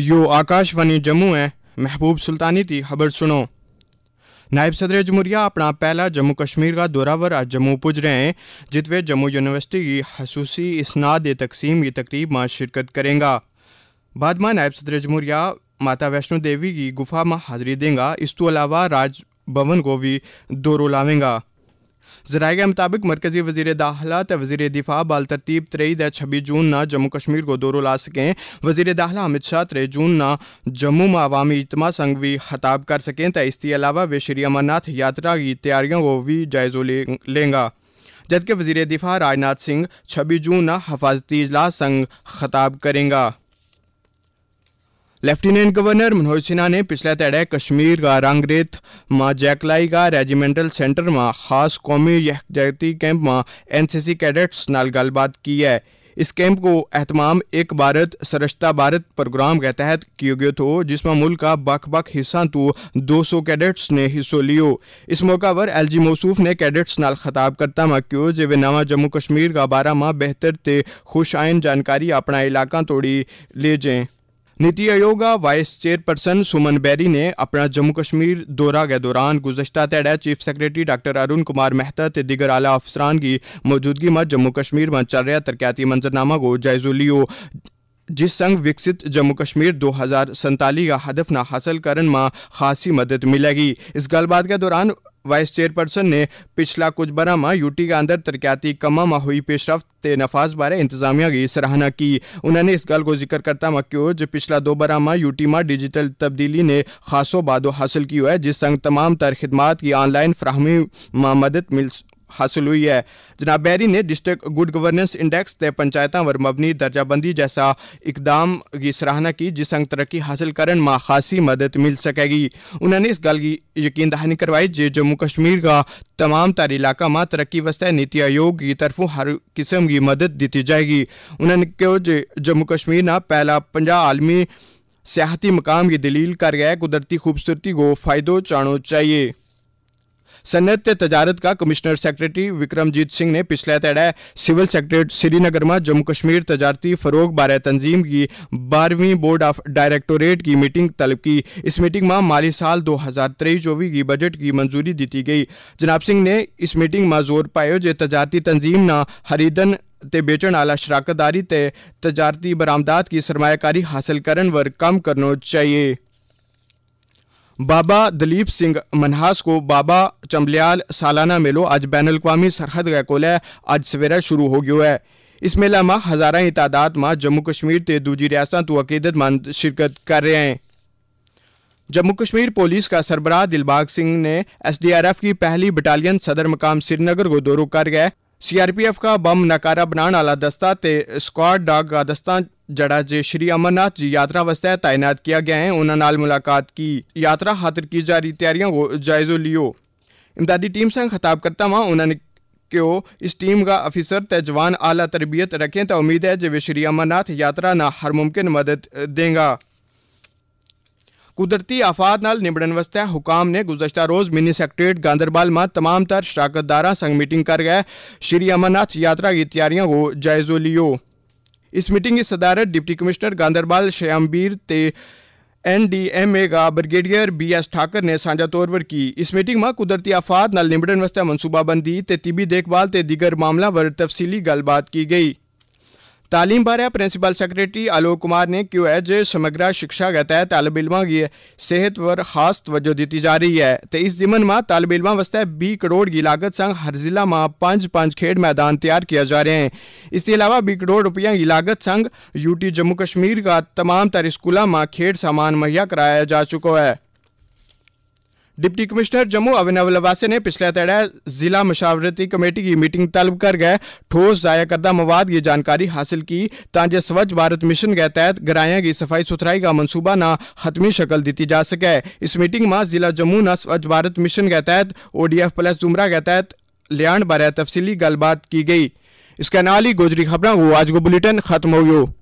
यो आकाशवाणी जम्मू है महबूब सुल्तानी की खबर सुनो नायब सदर जमहूरिया अपना पहला जम्मू कश्मीर का दौरा वर आज जम्मू पुज रहे हैं जितवे जम्मू यूनिवर्सिटी की खसूसी इसनाद तकसीम की तकरीब में शिरकत करेंगे बाद में नायब सदर जमहूरिया माता वैष्णो देवी की गुफा में हाजिरी देंगे इस तू तो अलावा राजभवन को भी दौरों लावेंगा जराये के मुताबिक मरकजी वजीर दाखिला तो वजीर दिफा बाल तरतीब त्रेई द छब्बीस जून न जम्मू कश्मीर को दौरों ला सकें वजीर दाखिला अमित शाह त्रे जून ना जम्मू में अवामी इजमा संग भी खताब कर सकें तो इसके अलावा वे श्री अमरनाथ यात्रा की तैयारियों को भी जायजो ले, लेंगे जबकि वजीर दिफा राजनाथ सिंह छब्बीस जून न हफाजती इजलास संग खताब करेंगे लेफ्टिनेंट गवर्नर मनोज सिन्हा ने पिछले धड़े कश्मीर का रंगरेत मां जैकलाई का रेजिमेंटल सेंटर में खास कौमी यकजहती कैंप में एनसीसी कैडेट्स नाल गलबात की है इस कैंप को एहतमाम एक भारत सरस्ता भारत प्रोग्राम के तहत किया गया तो जिसमें मुल्क का बख बख हिस्सा तो 200 कैडेट्स ने हिस्सों लियो इस मौका पर एल जी मौसूफ ने कैडेट्स नाल खताब करता में क्यों जे वे नवा जम्मू कश्मीर का बारह माह बेहतर ते खुश आयन जानकारी अपना इलाका तोड़ी ले जाए नीति आयोग वाइस चेयरपर्सन सुमन बैरी ने अपना जम्मू कश्मीर दौरा के दौरान गुजशत ध्याड़े chief secretary doctor Arun Kumar Mehta ते दिगर आला अफसरान की मौजूदगी में जम्मू कश्मीर में चल रहा तरक्याती मंजरनामा को जायजो लियो जिस संग विकसित जम्मू कश्मीर दो हजार संताली का हदफ ना हासिल करने में खासी मदद मिलेगी इस गलबात के दौरान वाइस चेयरपर्सन ने पिछला कुछ यूटी के अंदर तरक्याती कमा में हुई पेशरफ नफाज बारे इंतजामिया की सराहना की उन्होंने इस गल को जिक्र करता में क्यों जो पिछला दो बरह में यूटी में डिजिटल तब्दीली ने खासो बादो हासिल किया है जिस संग तमाम तर खिदमात की ऑनलाइन फ्राहमी में मदद मिल हासिल हुई है जनाब बैरी ने डिस्ट्रिक्ट गुड गवर्नेंस इंडेक्स ते पंचायतों वर मबनी दर्जाबंदी जैसा इकदाम की सराहना की जिस अंग तरक्की हासिल कर खासी मदद मिल सकेगी उन्होंने इस गल की यकीन दहानी करवाई जे जम्मू कश्मीर का तमाम तार इलाका में तरक्की वास्ते नीति आयोग की तरफों हर किस्म की मदद दी जाएगी उन्होंने कहा जे जम्मू कश्मीर ना पहला पंजा आलमी सियाहती मकाम की दलील कर गया कुदरती खूबसूरती को फायदों चाणो चाहिए सनत तजारत का कमिश्नर सैक्रटरी विक्रमजीत सिंह ने पिछले तड़े सिविल सैक्रेट श्रीनगर में जम्मू कश्मीर तजारती फरोग बारे तंजीम की बारहवीं बोर्ड ऑफ डायरेक्टोरेट की मीटिंग तलब की इस मीटिंग में माली साल दो हज़ार तेईस चौबीस की बजट की मंजूरी दी गई जनाब सिंह ने इस मीटिंग में जोर पायो जो तजारती तंजीम न खरीदन ते बेचण आला शराकतदारी ते तजारती बरामदात की ਸਰਮਾਇਕਾਰੀ हासिल ਕਰਨ वर कम ਕਰਨੋ चाहिए बाबा दलीप सिंह मनहास को बाबा चंबलियाल सालाना मेलो आज बैन अवी सरहद को अज सवेरे शुरू हो गया है इस मेला में हज़ारा की तादाद में जम्मू कश्मीर के दूजी रियासतों तो अकीदतमंद शिरकत कर रहे हैं जम्मू कश्मीर पुलिस का सरबराह दिलबाग सिंह ने एसडीआरएफ की पहली बटालियन सदर मकाम श्रीनगर को दौरों कर गए सीआरपीएफ का बम नकारा बनाने वाला दस्ता ते स्क्वाड का दस्ता जड़ा जे श्री अमरनाथ जी यात्रा वास्तव तैनात किया गया है उन्होंने मुलाकात की यात्रा ਯਾਤਰਾ की जा रही तैयारियों को जायजो लियो इमदादी टीम से खिताब करता हुआ उन्होंने क्यों इस टीम का अफिसर त जवान आला तरबियत रखें तो उम्मीद है जो श्री अमरनाथ यात्रा ना हर मुमकिन मदद देगा कुदरती आफात नाल निबड़न वास्तव हुकाम ने गुजशत रोज़ मिनी सेक्रेटरीट गांधरबाल में तमाम तर शराकतदारा संग मीटिंग कर गए श्री अमरनाथ यात्रा की तैयारियों को जायजो लियो इस मीटिंग की सदारत डिप्टी कमिश्नर गांधरबाल श्यामबीर ते एन डी एम ए का ब्रिगेडियर बी एस ठाकर ने साझा तौर पर की इस मीटिंग में कुदरती आफात निबड़न वास्ते मनसूबाबंदी ते तिबी देखभाल ते दीगर मामलों पर तफसीली गलबात की गई तालीम बारे प्रिंसिपल સેક્રેટરી आलोक कुमार ने क्यों है जो समग्र शिक्षा के तहत तालब इलमां की सेहत पर खास तवज्जो दी जा रही है तो इस जिमन में तालब इलमां वास्ते बीह करोड़ की लागत संग हर जिला में पांच पांच खेड मैदान तैयार किया जा रहे हैं इसके अलावा भी करोड़ रुपये की लागत संग यूटी जम्मू कश्मीर का तमाम तर स्कूलों में खेड सामान मुहैया कराया जा चुका है डिप्टी कमिश्नर जम्मू अभिनव लवासे ने पिछले तड़े जिला मशावरती कमेटी की मीटिंग तलब कर गए ठोस जाया करदा मवाद की जानकारी हासिल की ताजे स्वच्छ भारत मिशन के तहत ग्राया की सफाई सुथराई का मनसूबा न हतमी शक्ल दी जा सके इस मीटिंग में जिला जम्मू न स्वच्छ भारत मिशन के तहत ओ डी एफ प्लस जुमरा के तहत लियाण बारे तफसीली गलबात की गई इसके नाल ही गोजरी खबरों को आज को बुलेटिन खत्म हो गयो